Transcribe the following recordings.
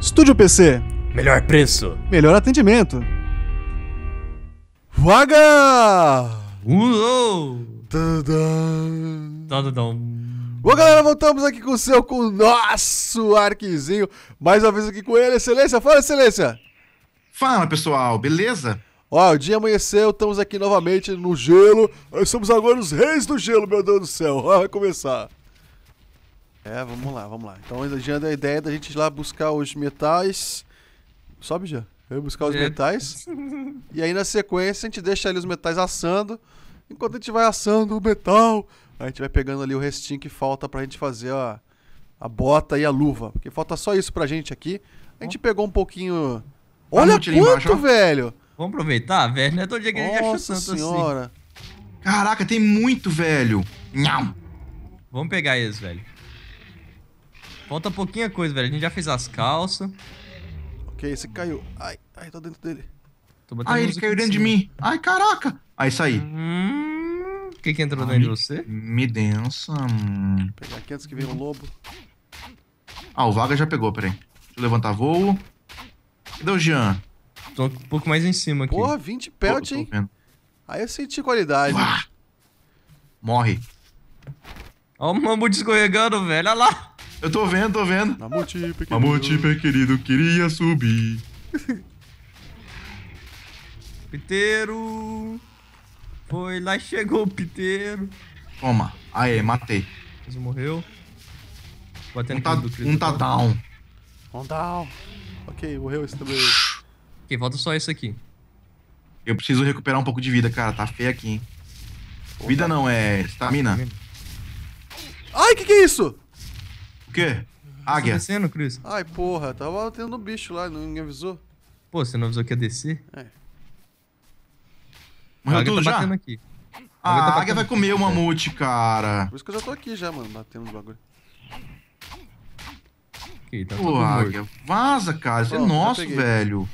Estúdio PC. Melhor preço. Melhor atendimento. Vaga! Uou! Tadam. Tadam. Bom, galera, voltamos aqui com o seu, com o nosso arquizinho. Mais uma vez aqui com ele, Excelência. Fala, Excelência! Fala, pessoal. Beleza? Ó, o dia amanheceu, estamos aqui novamente no gelo. Nós somos agora os reis do gelo, meu Deus do céu. Ó, vai começar. É, vamos lá, vamos lá. Então, elogiando a ideia da gente ir lá buscar os metais. Sobe já. Eu buscar os é. metais. e aí, na sequência, a gente deixa ali os metais assando. Enquanto a gente vai assando o metal, a gente vai pegando ali o restinho que falta pra gente fazer a, a bota e a luva. Porque falta só isso pra gente aqui. A gente pegou um pouquinho. Tá Olha quanto, embaixo, velho! Vamos aproveitar, velho. Não é todo dia que a gente Nossa achou tanto assim. senhora. assim. Caraca, tem muito, velho. Nham. Vamos pegar isso, velho. Falta pouquinha coisa, velho. A gente já fez as calças. Ok, esse caiu. Ai, ai, tô tá dentro dele. Tô ai, ele caiu dentro de mim. Ai, caraca. Aí saí. Hum, o que que entrou ai, ah, dentro de você? Me densa. Hum. Vou pegar aqui antes que venha o um lobo. Ah, o Vaga já pegou, peraí. Deixa eu levantar voo. Cadê o Jean? Tô um pouco mais em cima aqui. Porra, 20 pelt, hein? Vendo. Aí eu senti qualidade. Uá. Morre. Olha o mambo escorregando, velho. Olha lá. Eu tô vendo, tô vendo. Mamute pequenido. Mamute querido, queria subir. Piteiro. Foi lá e chegou o piteiro. Toma. Aê, matei. Mas morreu. Batendo um tá, do um tá down. Um down. Ok, morreu esse também. Ok, falta só esse aqui. Eu preciso recuperar um pouco de vida, cara. Tá feio aqui, hein? Vida não, é estamina. Ai, que que é isso? quê? Tá águia. Tá descendo, Cris? Ai, porra, tava tendo um bicho lá, ninguém avisou. Pô, você não avisou que ia descer? É. Morreu tudo tá já? Aqui. A, águia, tá águia vai comer o mamute, cara. Por isso que eu já tô aqui já, mano, batendo no bagulho. Okay, tá Pô, águia, morto. vaza, cara. Isso é nosso, peguei. velho.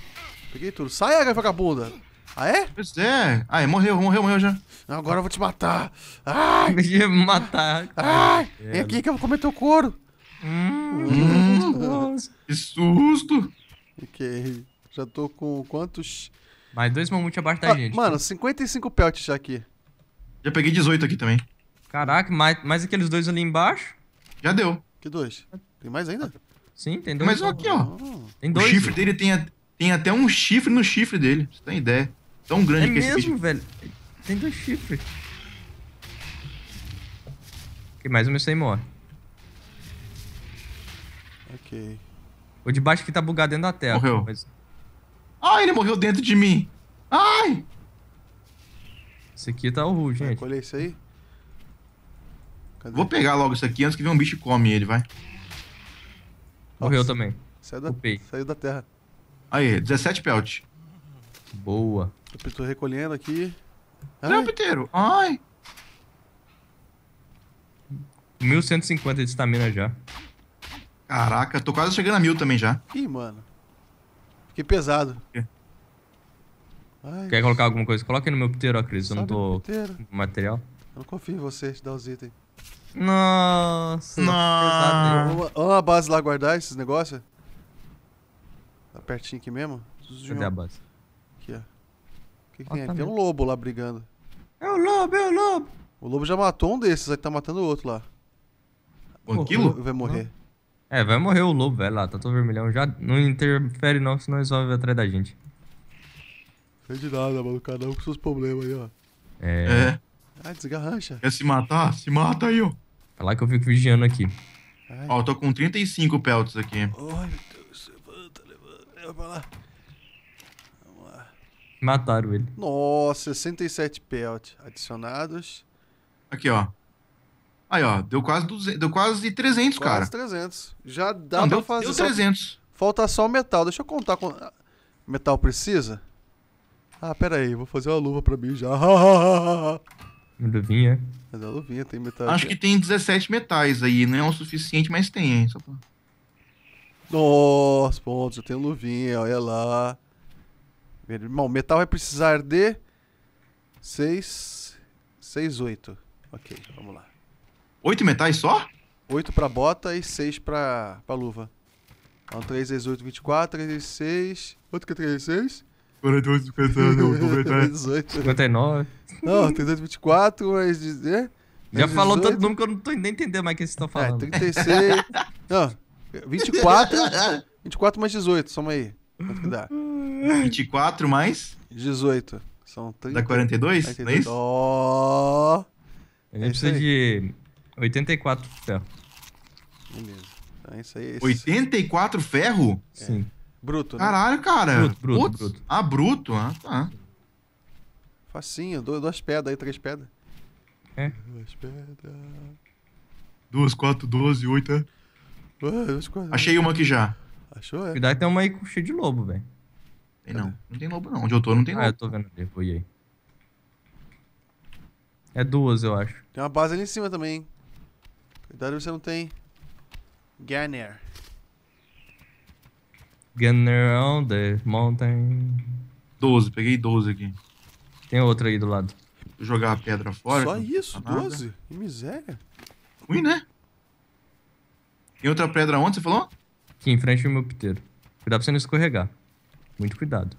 Peguei tudo. Sai, águia vagabunda. Ah, é? Pois é. Ah, é, morreu, morreu, morreu já. agora eu vou te matar. Ai! Me matar. Ai! é aqui que eu vou comer teu couro. Hum, que susto! Ok. Já tô com quantos? Mais dois mamute abaixo da ah, gente. Mano, 55 pelts já aqui. Já peguei 18 aqui também. Caraca, mais, mais aqueles dois ali embaixo? Já deu. Que dois? Tem mais ainda? Sim, tem dois. Tem mais um aqui, ó. Ah. Tem dois. O chifre dele tem, tem até um chifre no chifre dele. Você tem ideia. Tão grande é que é mesmo, esse É mesmo, velho. Tem dois chifres. Que mais um eu sei morre. O de baixo que tá bugado dentro da terra. Morreu. Mas... Ai, ele morreu dentro de mim. Ai! Esse aqui tá horrível, gente. Vai colher isso aí? Cadê? Vou pegar logo isso aqui antes que venha um bicho e come ele, vai. Morreu Nossa. também. Saiu da, saiu da terra. Aí, 17 pelt. Boa. Eu tô recolhendo aqui. Trampeteiro, ai! 1150 de estamina já. Caraca, tô quase chegando a mil também já. Ih, mano. Fiquei pesado. Ai, Quer colocar alguma coisa? Coloca aí no meu piteiro, ó, Cris. Eu não tô material. Eu não confio em você, te dá os itens. Nossa. Nossa. Olha a base lá guardar esses negócios. Tá pertinho aqui mesmo? Cadê a base? Aqui, ó. O que, que tem tá aí? Tem um lobo lá brigando. É o lobo, é o lobo. O lobo já matou um desses, aí tá matando o outro lá. Banquilo? Vai morrer. Não. É, vai morrer o lobo, velho, lá, tá todo vermelhão. Já não interfere não, senão resolve atrás da gente. Não de nada, mano, cada um com seus problemas aí, ó. É. é. Ah, desgarrancha. Quer se matar? Se mata aí, ó. É lá que eu fico vigiando aqui. Ai. Ó, eu tô com 35 pelts aqui. Ai, meu Deus, levanta, levanta, leva pra lá. Vamos lá. Mataram ele. Nossa, 67 pelts adicionados. Aqui, ó. Aí, ó, deu quase, 200, deu quase 300, quase cara. Quase 300. Já dá Não, pra deu, fazer. Deu 300. Falta só o metal. Deixa eu contar com... Ah, metal precisa? Ah, pera aí, vou fazer uma luva pra mim já. luvinha. Mas a luvinha tem metal. Acho que tem 17 metais aí, não é o suficiente, mas tem, hein? Só pra... Nossa, pontos, eu tenho luvinha, olha lá. Irmão, metal vai precisar de 6, 6, 8. Ok, vamos lá. Oito metais só? Oito pra bota e seis pra, pra luva. Então, 3 vezes 8, 24, 3 vezes 6. Quanto que é 3 vezes 6? 48, 59. Não, 38, 24, mas. É? Já falou 18. tanto número que eu não tô nem entendendo mais o que vocês estão é, falando. É, 36. não, 24. 24 mais 18, soma aí. Quanto que dá? 24 mais? 18. São 30. Dá 42? 42. Não é isso? Oh, Ele é precisa aí. de 84 ferro. Beleza. É então, isso aí, isso... 84 ferro? É. Sim. Bruto, né? Caralho, cara. Bruto, bruto, Putz. bruto. Ah, bruto? Ah, tá. Facinho, duas pedras aí, três pedras. É. Duas pedras. Duas, quatro, doze, oito, é? Duas, quatro, Achei uma aqui já. Achou, é? Cuidado, então tem uma aí cheia de lobo, velho. Tem não. Não tem lobo, não. Onde eu tô, não tem ah, lobo. Ah, eu tô vendo depois aí. É duas, eu acho. Tem uma base ali em cima também, hein? Cuidado você não tem. Ganner. Ganner on é the mountain. 12, peguei 12 aqui. Tem outra aí do lado. Vou jogar a pedra fora. Só isso, 12? Nada. Que miséria. Ruim, né? Tem outra pedra onde você falou? Aqui em frente do meu piteiro. Cuidado pra você não escorregar. Muito cuidado.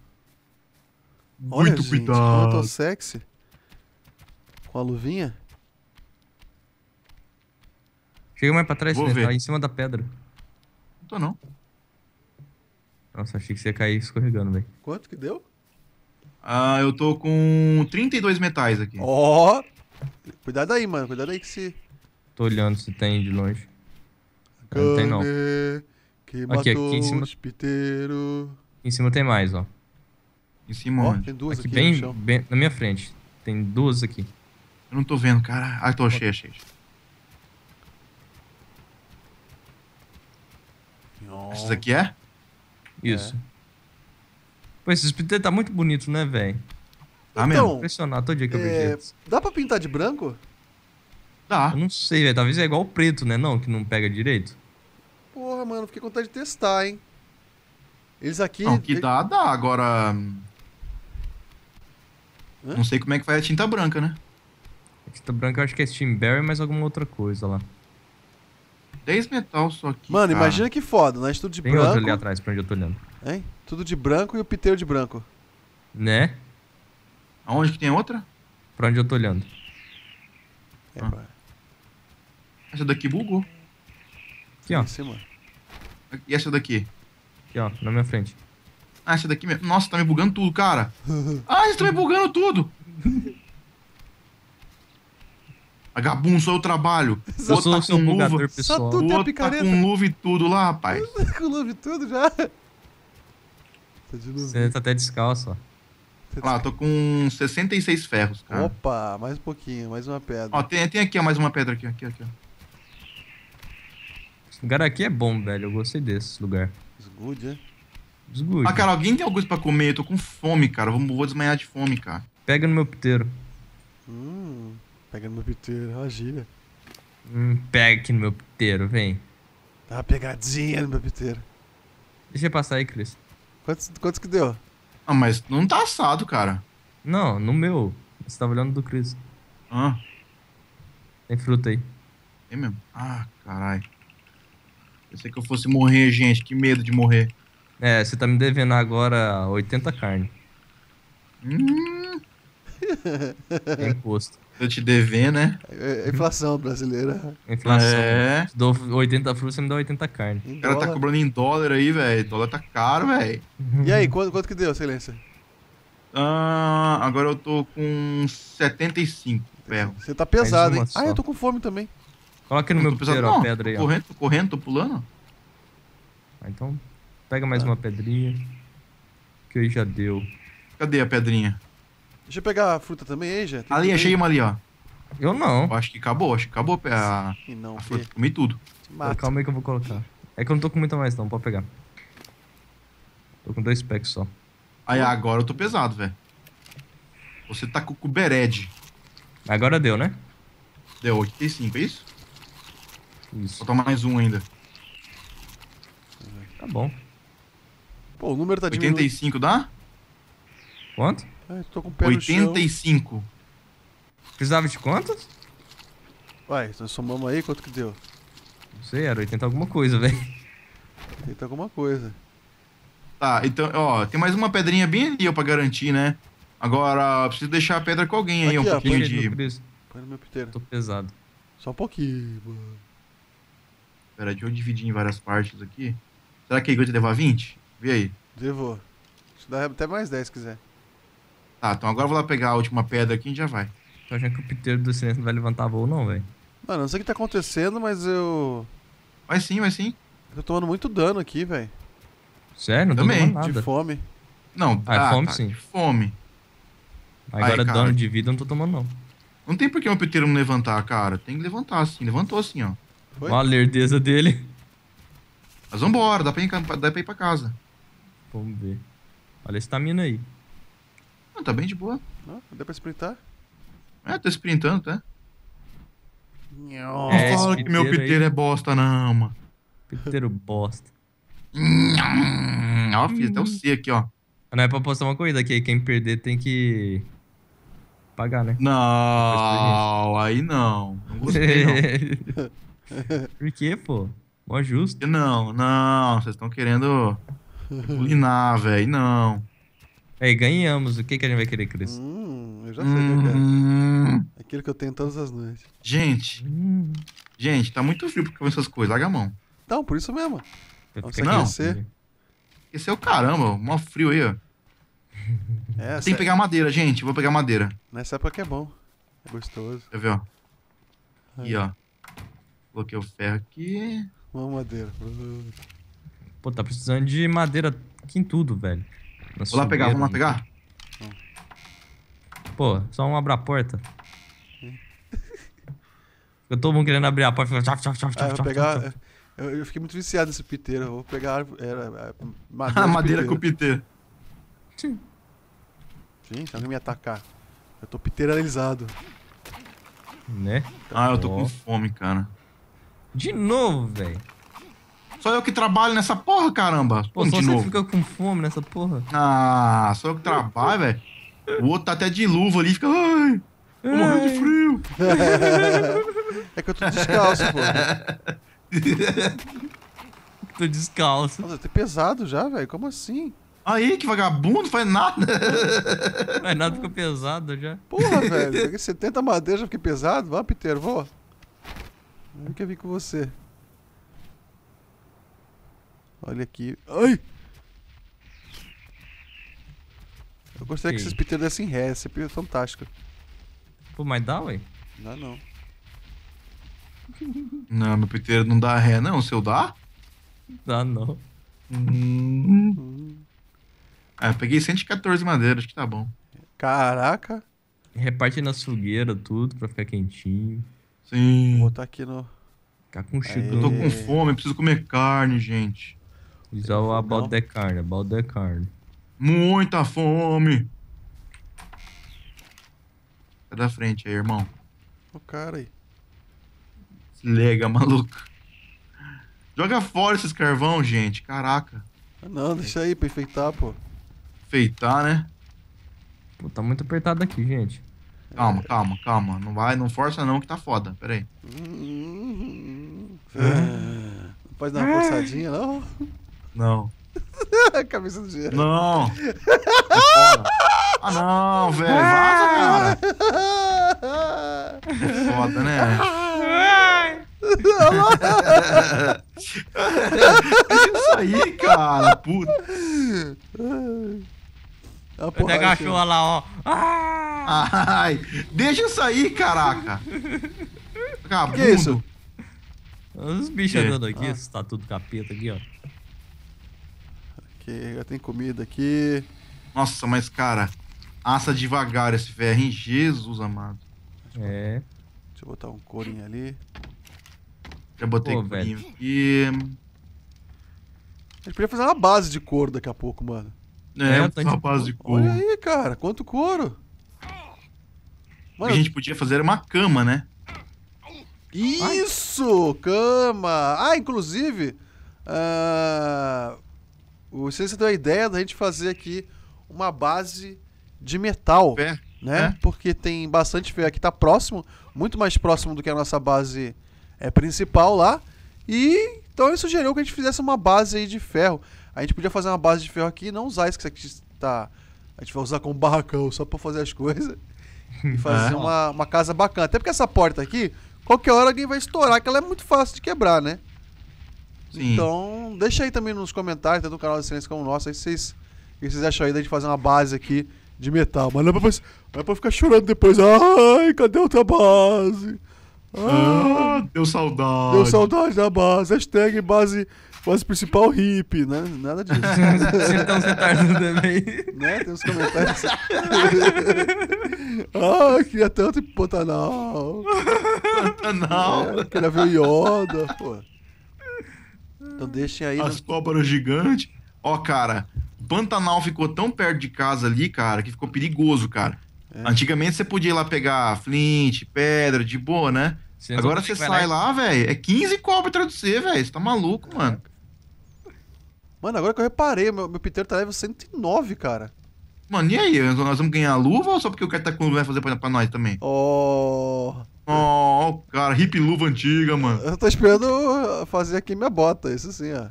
Olha, Muito gente, cuidado. Como eu tô sexy. Com a luvinha. Chega mais pra trás, Vou né? ver. tá em cima da pedra. Não tô não. Nossa, achei que você ia cair escorregando, velho. Quanto que deu? Ah, eu tô com 32 metais aqui. Ó! Cuidado aí, mano. Cuidado aí que se. Tô olhando se tem de longe. Não tem não. Que matou aqui, aqui em cima. Piteiro. Em cima tem mais, ó. Em cima, ó, tem duas aqui, aqui bem, bem, na minha frente. Tem duas aqui. Eu não tô vendo, cara. Ah, tô, achei, achei. Isso aqui é? é? Isso. É. Pô, esse splinter tá muito bonito, né, velho? Tá então, mesmo? Impressionado todo dia que eu é... vejo Dá pra pintar de branco? Dá. Eu não sei, velho. Talvez é igual o preto, né? Não, que não pega direito. Porra, mano, fiquei com vontade de testar, hein? Eles aqui. Não, que dá, dá. Agora. Hã? Não sei como é que faz a tinta branca, né? A tinta branca eu acho que é Steamberry mais alguma outra coisa lá. 10 metal só aqui. Mano, cara. imagina que foda, nós né? tudo de Tem branco. Tem outro ali atrás pra onde eu tô olhando. Hein? Tudo de branco e o piteiro de branco. Né? Aonde que tem outra? Pra onde eu tô olhando. É, ah. Essa daqui bugou. Aqui, ó. Em cima. E essa daqui? Aqui, ó, na minha frente. Ah, essa daqui mesmo. Nossa, tá me bugando tudo, cara. ah, vocês estão me bugando tudo. Vagabundo, só eu trabalho. Só tá com luva. Só tem picareta. Tá com luva e tudo lá, rapaz. Tá com luva e tudo já. Tá de luva. Você tá até descalço, ó. Tá lá, tô com 66 ferros, cara. Opa, mais um pouquinho, mais uma pedra. Ó, tem, tem aqui, ó, mais uma pedra aqui, aqui, aqui, ó. Esse lugar aqui é bom, velho. Eu gostei desse lugar. Desgude, é? Desgude. Ah, cara, alguém tem alguma coisa pra comer? Eu tô com fome, cara. Eu vou, vou desmanhar de fome, cara. Pega no meu piteiro. Hum, pega no meu piteiro. Uma gíria. Hum, pega aqui no meu piteiro, vem. Dá uma pegadinha no meu piteiro. Deixa eu passar aí, Cris. Quantos, quantos que deu? Ah, mas não tá assado, cara. Não, no meu. Você tava tá olhando do Cris. Ah. Tem fruta aí. Tem é mesmo? Ah, caralho. Pensei que eu fosse morrer, gente. Que medo de morrer. É, você tá me devendo agora 80 carne. Hum. Tem é imposto eu te dever, né? É, é, inflação brasileira. Inflação. É. Te dou 80 frutas, você me dá 80 carne. o cara tá cobrando em dólar aí, velho. Dólar tá caro, velho. E aí, quanto, quanto que deu, excelência? Ah, agora eu tô com 75 ferro. Você tá pesado, hein? Só. Ah, eu tô com fome também. Coloca aqui no meu pesado, pedra aí, Correndo, tô correndo, tô pulando. Ah, então, pega mais ah. uma pedrinha. Que aí já deu. Cadê a pedrinha? Deixa eu pegar a fruta também hein, já. ali, achei uma ali, ó. Eu não. Eu acho que acabou, acho que acabou a, Sim, não, a fruta. Comi tudo. Pô, calma aí que eu vou colocar. É que eu não tô com muita mais não, pode pegar. Tô com dois packs só. Aí, agora eu tô pesado, velho. Você tá com o berede. Agora deu, né? Deu 85, é isso? Isso. Falta mais um ainda. Tá bom. Pô, o número tá 85 diminuindo. 85 dá? Quanto? Ai, é, tô com o pé 85. No Precisava de quantos? Ué, nós somamos aí, quanto que deu? Não sei, era 80 alguma coisa, velho. 80 alguma coisa. Tá, então, ó, tem mais uma pedrinha bem ali, ó, pra garantir, né? Agora, preciso deixar a pedra com alguém aí, Aqui, um ó, pouquinho de... Põe no meu piteiro. Tô pesado. Só um pouquinho, mano. Pera, deixa eu dividir em várias partes aqui. Será que a é igreja levar 20? Vê aí. Devo. Te dá até mais 10 se quiser. Tá, então agora eu vou lá pegar a última pedra aqui e já vai. Tô achando que o piteiro do silêncio não vai levantar voo, não, velho. Mano, não sei o que tá acontecendo, mas eu. Vai sim, vai sim. Eu tô tomando muito dano aqui, velho. Sério? Não Também. tô tomando nada. De fome. Não, ah, é tá, ah, fome tá, sim. De fome. agora cara, dano de vida eu não tô tomando, não. Não tem por que o piteiro não levantar, cara. Tem que levantar, assim. Levantou assim, ó. Olha a lerdeza dele. Mas vambora, dá pra ir, dá pra ir pra casa. Vamos ver. Olha a estamina aí. Não, ah, tá bem de boa. Não, dá pra sprintar? É, tô sprintando, tá? Não é, fala que meu piteiro é bosta, não, mano. Piteiro bosta. ó, fiz até o C aqui, ó. Não é pra postar uma corrida aqui, quem perder tem que pagar, né? Não, aí não. Não gostei, não. Por quê, pô? Mó justo. Não, não, vocês estão querendo culinar velho, não. Aí ganhamos. O que, que a gente vai querer, Cris? Hum, eu já sei, hum... É aquilo que eu tenho todas as noites. Gente, hum. gente, tá muito frio porque essas coisas. Larga a mão. Então, por isso mesmo. Você não, esse é o caramba, mó frio aí, ó. É, Tem que pegar madeira, gente. Vou pegar madeira. Nessa época é bom. É gostoso. Quer ver, ó? Aí. E, ó. Coloquei o ferro aqui. Uma madeira. Pô, tá precisando de madeira aqui em tudo, velho. Pra vou lá pegar, vamos lá pegar? Pô, só um abra a porta. Eu tô mundo querendo abrir a porta. Tchau, tchau, tchau, é, tchau, tchau, pegar, é, eu, eu, fiquei muito viciado nesse piteiro. Eu vou pegar era, é, madeira, madeira com piteiro. Sim. Gente, não me atacar. Eu tô piteiralizado. Né? Ah, eu tô oh. com fome, cara. De novo, velho. Só eu que trabalho nessa porra, caramba. Pô, Pô só de você novo. fica com fome nessa porra. Ah, só eu que trabalho, velho. O outro tá até de luva ali, fica. Ai, vou morrer de frio. é que eu tô descalço, pô. tô descalço. Nossa, tá pesado já, velho. Como assim? Aí, que vagabundo, faz nada. Faz nada, fica pesado já. Porra, velho. Peguei 70 madeiras, já fiquei pesado. Vá, Peter, vou. Eu nunca vi com você. Olha aqui. Ai! Eu gostaria que, que esses piteiros dessem ré, essa é fantástico. Pô, mas dá, ué? Dá não. Não, meu piteiro não dá ré, não. O seu dá? Dá não. Hum. Ah, eu peguei 114 madeiras, acho que tá bom. Caraca! Reparte na sugueira tudo pra ficar quentinho. Sim. Vou botar aqui no. Ficar com chico. Eu tô com fome, preciso comer carne, gente. Is all about the carne, é about the carne. Muita fome! Sai tá da frente aí, irmão. O cara aí. Lega, maluco. Joga fora esses carvão, gente. Caraca. Ah, não, deixa aí pra enfeitar, pô. Enfeitar, né? Pô, tá muito apertado aqui, gente. Calma, é. calma, calma. Não vai, não força não que tá foda. Pera aí. Hum, hum, hum. É. Não pode dar uma forçadinha, não? Não. Cabeça do gelo. Não. É ah, não, velho. Vaza, cara. É foda, né? Deixa eu sair, cara. Puta. Ah, porra, Até cachorra lá, ó. Ah! Ai, deixa eu sair, caraca. O Que é isso? Os bichos andando aqui, ah. esse tá tudo capeta aqui, ó ok. Já tem comida aqui. Nossa, mas cara, assa devagar esse ferro, hein? Jesus amado. É. Deixa eu botar um corinho ali. Já botei corinho velho. aqui. A gente podia fazer uma base de couro daqui a pouco, mano. É, é tá uma base de couro. Olha aí, cara, quanto couro. Mano, a gente podia fazer uma cama, né? Isso! Cama! Ah, inclusive, uh, o Ciência deu a ideia da gente fazer aqui uma base de metal, é, né? É. Porque tem bastante ferro aqui, tá próximo, muito mais próximo do que a nossa base é, principal lá. E então ele sugeriu que a gente fizesse uma base aí de ferro. A gente podia fazer uma base de ferro aqui e não usar isso que aqui tá. A gente vai usar como barracão só para fazer as coisas. E fazer é. uma, uma casa bacana. Até porque essa porta aqui, qualquer hora alguém vai estourar, que ela é muito fácil de quebrar, né? Sim. Então, deixa aí também nos comentários, tanto no canal de silêncio como o nosso, aí vocês, que vocês acham aí da gente fazer uma base aqui de metal. Mas não é pra, não é pra ficar chorando depois. Ai, cadê outra base? Ah, ah, deu saudade. Deu saudade da base. Hashtag base, base principal hippie, né? Nada disso. Vocês estão sentados também. Né? Tem uns comentários. ah, queria tanto ir pro Pantanal. Pantanal. É, queria ver o Yoda, pô. Então deixem aí. As né? cobras gigantes. Ó, cara, o Pantanal ficou tão perto de casa ali, cara, que ficou perigoso, cara. É. Antigamente você podia ir lá pegar flint, pedra, de boa, né? Você Agora você sai né? lá, velho, é 15 cobras atrás de você, velho. Você tá maluco, é. mano. Mano, agora que eu reparei, meu, meu piteiro tá level 109, cara. Mano, e aí? Nós vamos ganhar a luva ou só porque o cara tá com luva vai fazer pra, pra nós também? Oh. Oh, cara, hip luva antiga, mano. Eu tô esperando fazer aqui minha bota, isso sim, ó.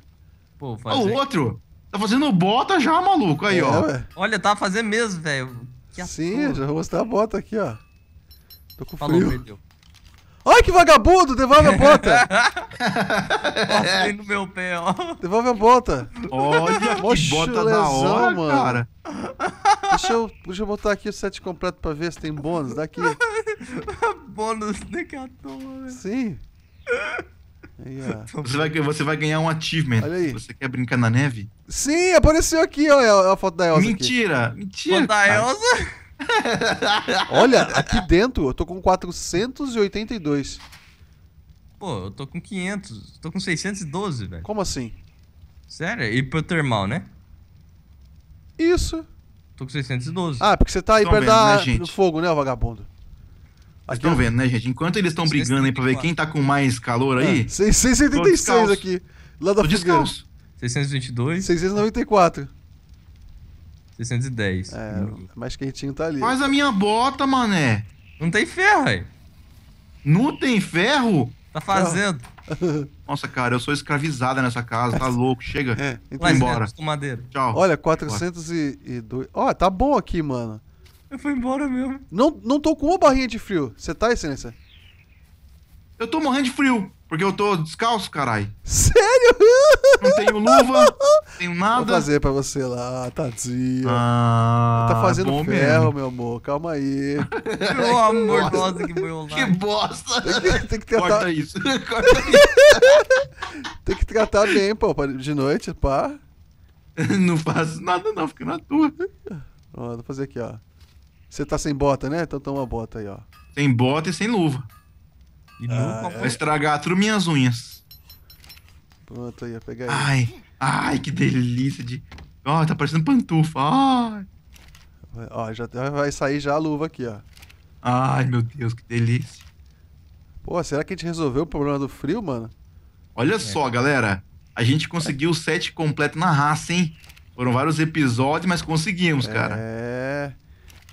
Pô, ah, fazer... Ó, o outro! Tá fazendo bota já, maluco, aí, é, ó. Ué. Olha, tá fazendo mesmo, velho. Sim, já vou mostrar a bota aqui, ó. Tô com Falou, frio. Perdeu. Ai, que vagabundo, devolve a bota. Passei no meu pé, ó. Devolve a bota. Olha, Mocho, que bota da hora, mano. cara. Deixa eu, deixa eu botar aqui o set completo pra ver se tem bônus. Daqui. bônus Decathlon, Sim. Aí, você, vai, você vai ganhar um achievement. Olha aí. Você quer brincar na neve? Sim, apareceu aqui, olha a foto da Elsa. Mentira, aqui. mentira. Foto da Elsa? Olha, aqui dentro eu tô com 482. Pô, eu tô com 500. Tô com 612, velho. Como assim? Sério? Hipotermal, né? Isso. Tô com 612. Ah, é porque você tá aí Tão perto vendo, né, da... né, do fogo, né, vagabundo? estão vendo, né, gente? Enquanto eles estão brigando aí pra ver quem tá com mais calor aí. É, ah, 676 aqui. Lá da Tô 622. 694. 610. É, mais quentinho tá ali. Mas a minha bota, mané. Não tem ferro, aí. Não tem ferro? Tá fazendo. Nossa, cara, eu sou escravizada nessa casa, tá louco, chega. É, então Vai embora. Tchau. Olha, 402. Ó, oh, tá bom aqui, mano. Eu fui embora mesmo. Não, não tô com uma barrinha de frio. Você tá, excelência? Eu tô morrendo de frio, porque eu tô descalço, carai. Sério? Não tenho luva. tenho nada. Vou fazer pra você lá, tadinho. Ah, tá fazendo ferro, mesmo. meu amor. Calma aí. meu amor, nossa, que bosta. Que bosta. Tem que, tem que tratar... Corta isso. Corta isso. tem que tratar bem, pô, de noite, pá. não faço nada não, fica na tua. Ó, vou fazer aqui, ó. Você tá sem bota, né? Então toma uma bota aí, ó. Sem bota e sem luva. E ah, luva é... vai estragar tudo minhas unhas. Pronto, aí, pegar aí. Ai. Ai, que delícia de... Ó, oh, tá parecendo pantufa. Ó, oh, já tá, vai sair já a luva aqui, ó. Ai, meu Deus, que delícia. Pô, será que a gente resolveu o problema do frio, mano? Olha é. só, galera. A gente conseguiu o set completo na raça, hein? Foram vários episódios, mas conseguimos, é... cara. É.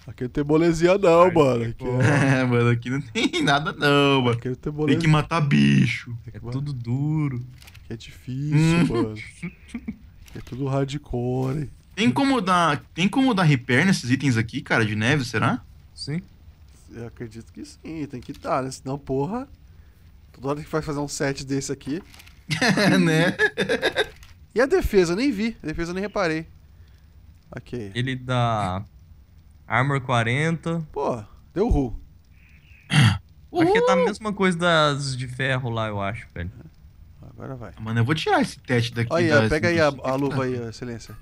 Aqui não tem bolezinha não, Ai, mano. Aqui, é-, é... mano, aqui não tem nada, não, mano. Aqui não tem Tem que matar bicho. É tudo duro que é difícil, hum. mano. É tudo hardcore. Tem como dar, tem como dar repair nesses itens aqui, cara, de neve, será? Sim. Eu acredito que sim, tem que dar, tá, né? Senão, porra, toda hora que vai fazer um set desse aqui. É, né? E a defesa, eu nem vi. A defesa eu nem reparei. Ok. Ele dá Armor 40. Pô, deu ru. Aqui tá a mesma coisa das de ferro lá, eu acho, velho agora vai. Mano, eu vou tirar esse teste daqui. Olha, da, pega aí a, a luva aí, excelência.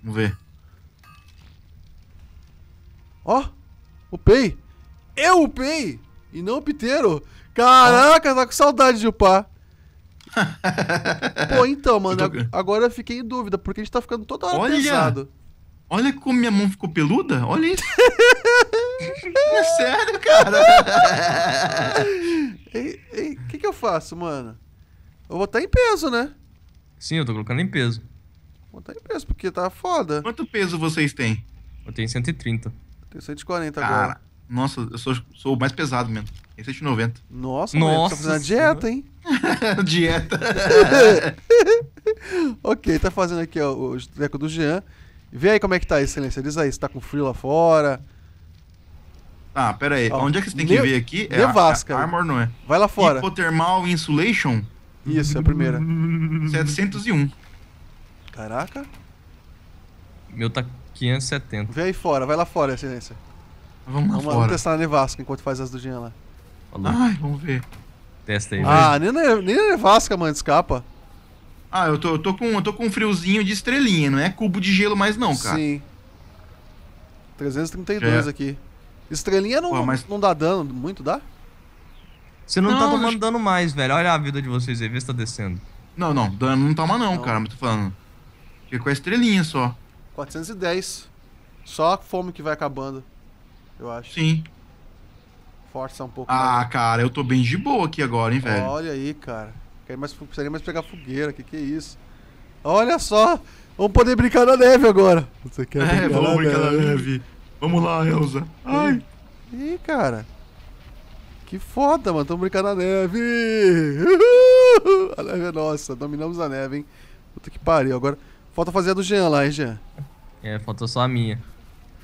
Vamos ver. Ó, oh, upei. Eu upei! E não o Piteiro. Caraca, tá com saudade de upar. Pô, então, mano, agora eu fiquei em dúvida, porque a gente tá ficando toda hora Olha. pesado. Olha como minha mão ficou peluda. Olha isso. é sério, cara. O que, que eu faço, mano? Vou botar em peso, né? Sim, eu tô colocando em peso. Vou botar em peso, porque tá foda. Quanto peso vocês têm? Eu tenho 130. Eu tenho 140 Cara, agora. Nossa, eu sou, sou o mais pesado mesmo. Tem 190. Nossa, Nossa mãe, tá fazendo dieta, hein? dieta. ok, tá fazendo aqui ó, o treco do Jean. Vê aí como é que tá, excelência. Diz aí, se tá com frio lá fora. Ah, pera aí. Ó, Onde é que você tem que ver aqui? É A, a armor, não é? Vai lá fora. Hipotermal Insulation? Isso, é a primeira. 701. Caraca. Meu tá 570. Vem aí fora, vai lá fora, excelência. Vamos lá vamos, fora. Vamos testar na nevasca enquanto faz as Jean lá. Falou. Ai, vamos ver. Testa aí, Ah, nem na, nem na nevasca, mano, escapa. Ah, eu tô, eu tô com eu tô com um friozinho de estrelinha, não é cubo de gelo mais não, cara. Sim. 332 é. aqui. Estrelinha não, Pô, mas... não dá dano, muito dá? Você não, tá não tá tomando dano mais, velho. Olha a vida de vocês aí, vê se tá descendo. Não, não, dano não toma não, não. cara, mas tô falando. Fica com a estrelinha só. 410. Só a fome que vai acabando, eu acho. Sim. Força um pouco. Ah, mais. cara, eu tô bem de boa aqui agora, hein, velho. Olha aí, cara. Quero mais, precisaria mais pegar fogueira, que que é isso? Olha só! Vamos poder brincar na neve agora. Você quer é, brincar vamos na brincar neve. na neve. Vamos lá, Elza. Ai! Ih, cara. Que foda, mano. Tamo brincando na neve. A neve é nossa. Dominamos a neve, hein? Puta que pariu. Agora falta fazer a do Jean lá, hein, Jean? É, faltou só a minha.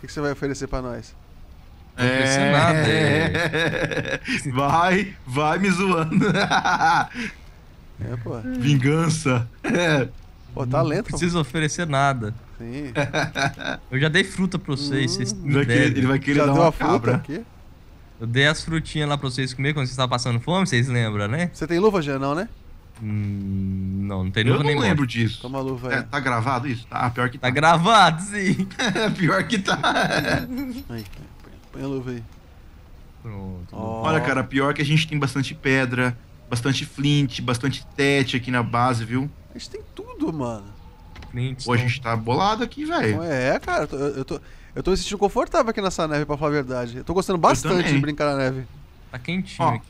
O que, você vai oferecer pra nós? é... nada. É... Vai, vai me zoando. É, pô. Vingança. É. Pô, tá lento. Não precisa oferecer nada. Sim. Eu já dei fruta pra vocês. Hum, vocês ele, vai querer, já dar uma, fruta cabra. Fruta aqui? Eu dei as frutinhas lá pra vocês comer quando vocês estavam passando fome, vocês lembram, né? Você tem luva, Jean, não, né? Hum, não, não tem luva Eu nem não lembro disso. Toma luva é, aí. É, tá gravado isso? Tá, pior que tá. Tá gravado, sim. pior que tá. aí, põe a luva aí. Pronto. Oh. Olha, cara, pior que a gente tem bastante pedra, bastante flint, bastante tete aqui na base, viu? A gente tem tudo, mano. Flint. Hoje a gente tá bolado aqui, velho. É, cara, eu tô, eu tô... Eu tô me sentindo confortável aqui nessa neve, pra falar a verdade. Eu tô gostando bastante de brincar na neve. Tá quentinho Ó, aqui.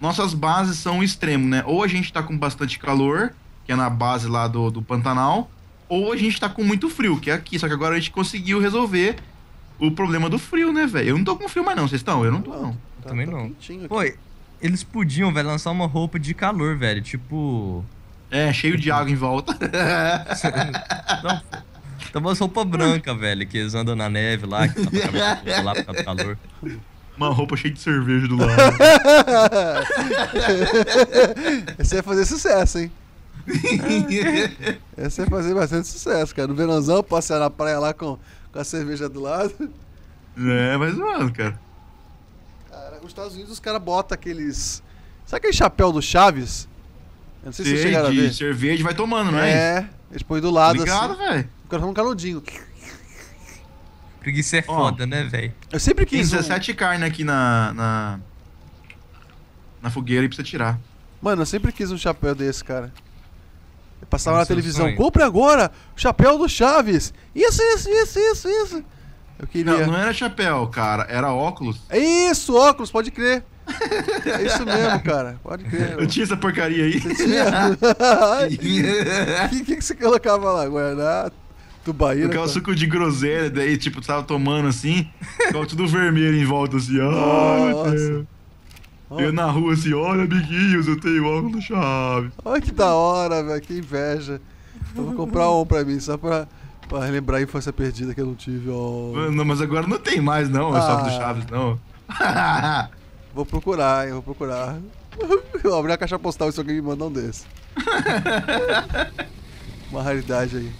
Nossas bases são o extremo, né? Ou a gente tá com bastante calor, que é na base lá do, do Pantanal, ou a gente tá com muito frio, que é aqui. Só que agora a gente conseguiu resolver o problema do frio, né, velho? Eu não tô com frio mais não, vocês estão? Eu não tô, não. Tá, Também tá não. Pô, eles podiam, velho, lançar uma roupa de calor, velho. Tipo... É, cheio de água em volta. não, Tá uma roupas brancas, velho, que eles andam na neve lá, que tá lá por causa do calor. Uma roupa cheia de cerveja do lado. Esse ia fazer sucesso, hein? Essa ia fazer bastante sucesso, cara. No verãozão, passear na praia lá com, com a cerveja do lado. É, mas mano, cara. Cara, nos Estados Unidos os caras botam aqueles. Sabe aquele chapéu do Chaves? Eu não sei Sei, se vocês a ver. de cerveja vai tomando, não é? É. Eles põem do lado Ligado, assim. velho. O um canudinho. Preguiça é foda, né, velho? Eu sempre quis. Tem 17 um... carne aqui na, na. Na fogueira e precisa tirar. Mano, eu sempre quis um chapéu desse, cara. Eu passava na é televisão, compre agora o chapéu do Chaves. Isso, isso, isso, isso, isso. Eu queria. Não, não era chapéu, cara, era óculos. É isso, óculos, pode crer. É isso mesmo, cara. Pode crer. Eu tinha essa porcaria aí. Você tinha? O que, que, que você colocava lá? Guardar? Tubaíra? Colocava tá? suco de groselha, daí, tipo, tava tomando assim, ficava tudo vermelho em volta, assim. Ai, oh, meu Deus. Oh. Eu na rua assim, olha, amiguinhos, eu tenho álcool do Chaves. Olha que da hora, velho, que inveja. Eu vou comprar um pra mim, só pra, pra relembrar a infância perdida que eu não tive. Oh. Não, mas agora não tem mais, não, ah. o do Chaves, não. Vou procurar, hein? Vou procurar. Eu abri a caixa postal e se alguém me mandar um desse. Uma raridade aí.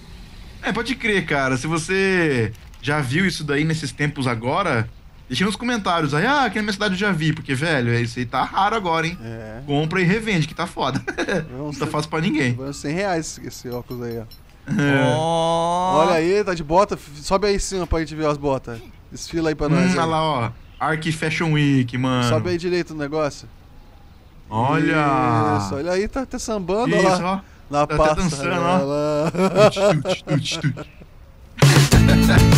É, pode crer, cara. Se você já viu isso daí nesses tempos agora, deixa nos comentários aí. Ah, aqui na minha cidade eu já vi, porque, velho, é isso aí tá raro agora, hein? É. Compra e revende, que tá foda. Não tá fácil pra ninguém. 100 reais esse óculos aí, ó. É. Olha aí, tá de bota. Sobe aí em cima pra gente ver as botas. Desfila aí pra hum, nós. Hum, olha lá, ó. Arc Fashion Week, mano. Sobe aí direito o negócio. Olha! Isso, olha aí, tá até tá sambando Isso, lá. Ó. Na tá passa. Tá dançando, ó. Tut, tut, tut, tut.